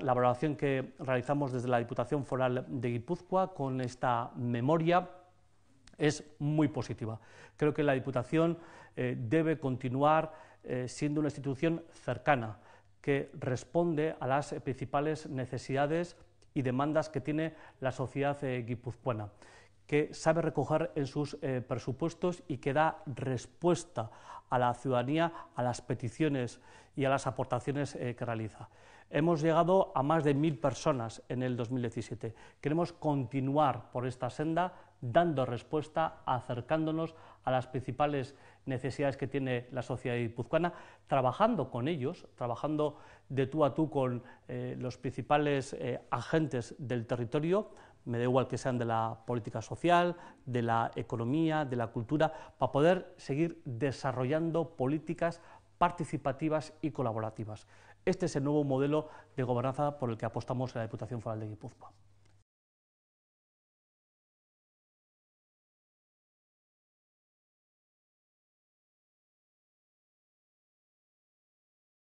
la valoración que realizamos desde la Diputación Foral de Guipúzcoa con esta memoria es muy positiva. Creo que la Diputación eh, debe continuar eh, siendo una institución cercana que responde a las principales necesidades y demandas que tiene la sociedad eh, guipuzcoana que sabe recoger en sus eh, presupuestos y que da respuesta a la ciudadanía a las peticiones y a las aportaciones eh, que realiza. Hemos llegado a más de mil personas en el 2017. Queremos continuar por esta senda dando respuesta, acercándonos a las principales necesidades que tiene la sociedad guipuzcoana, trabajando con ellos, trabajando de tú a tú con eh, los principales agentes del territorio, me da igual que sean de la política social, de la economía, de la cultura, para poder seguir desarrollando políticas participativas y colaborativas. Este es el nuevo modelo de gobernanza por el que apostamos en la Diputación Foral de Guipúzcoa.